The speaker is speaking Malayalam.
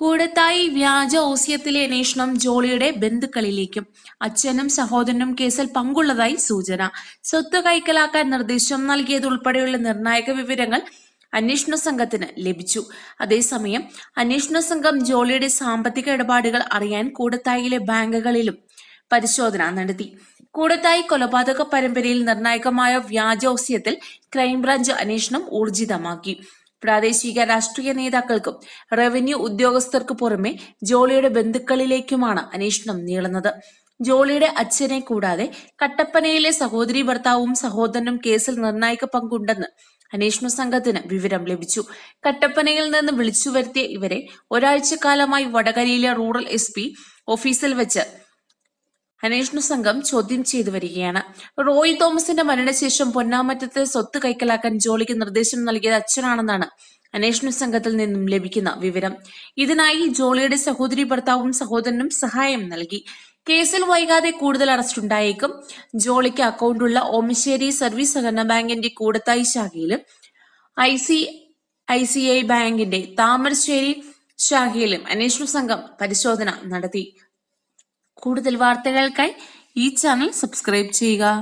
കൂടത്തായി വ്യാജ ഓസ്യത്തിലെ അന്വേഷണം ജോളിയുടെ ബന്ധുക്കളിലേക്കും അച്ഛനും സഹോദരനും കേസിൽ പങ്കുള്ളതായി സൂചന സ്വത്ത് കൈക്കലാക്കാൻ നിർദ്ദേശം നൽകിയതുൾപ്പെടെയുള്ള നിർണായക വിവരങ്ങൾ അന്വേഷണ സംഘത്തിന് ലഭിച്ചു അതേസമയം അന്വേഷണ സംഘം ജോളിയുടെ സാമ്പത്തിക ഇടപാടുകൾ അറിയാൻ കൂടത്തായിലെ ബാങ്കുകളിലും പരിശോധന നടത്തി കൂടത്തായി കൊലപാതക പരമ്പരയിൽ നിർണായകമായ വ്യാജോസ്യത്തിൽ ക്രൈംബ്രാഞ്ച് അന്വേഷണം ഊർജിതമാക്കി പ്രാദേശിക രാഷ്ട്രീയ നേതാക്കൾക്കും റവന്യൂ ഉദ്യോഗസ്ഥർക്ക് പുറമെ ജോളിയുടെ ബന്ധുക്കളിലേക്കുമാണ് അന്വേഷണം നീളുന്നത് ജോളിയുടെ അച്ഛനെ കൂടാതെ കട്ടപ്പനയിലെ സഹോദരി ഭർത്താവും സഹോദരനും കേസിൽ നിർണായക പങ്കുണ്ടെന്ന് അന്വേഷണ സംഘത്തിന് വിവരം ലഭിച്ചു കട്ടപ്പനയിൽ നിന്ന് വിളിച്ചു വരുത്തിയ ഇവരെ ഒരാഴ്ചക്കാലമായി വടകരയിലെ റൂറൽ എസ് ഓഫീസിൽ വെച്ച് അന്വേഷണ സംഘം ചോദ്യം ചെയ്തു വരികയാണ് റോയ് തോമസിന്റെ മരണശേഷം പൊന്നാമറ്റത്തെ സ്വത്ത് കൈക്കലാക്കാൻ ജോളിക്ക് നിർദ്ദേശം നൽകിയത് അച്ഛനാണെന്നാണ് അന്വേഷണ സംഘത്തിൽ നിന്നും ലഭിക്കുന്ന വിവരം ഇതിനായി ജോളിയുടെ സഹോദരി ഭർത്താവും സഹോദരനും സഹായം നൽകി കേസിൽ വൈകാതെ കൂടുതൽ അറസ്റ്റ് ഉണ്ടായേക്കും ജോളിക്ക് അക്കൗണ്ടുള്ള ഓമശ്ശേരി സർവീസ് സഹകരണ ബാങ്കിന്റെ കൂടത്തായി ശാഖയിലും I C I C I ബാങ്കിന്റെ താമരശ്ശേരി ശാഖയിലും അന്വേഷണ സംഘം പരിശോധന നടത്തി കൂടുതൽ വാർത്തകൾക്കായി ഈ ചാനൽ സബ്സ്ക്രൈബ് ചെയ്യുക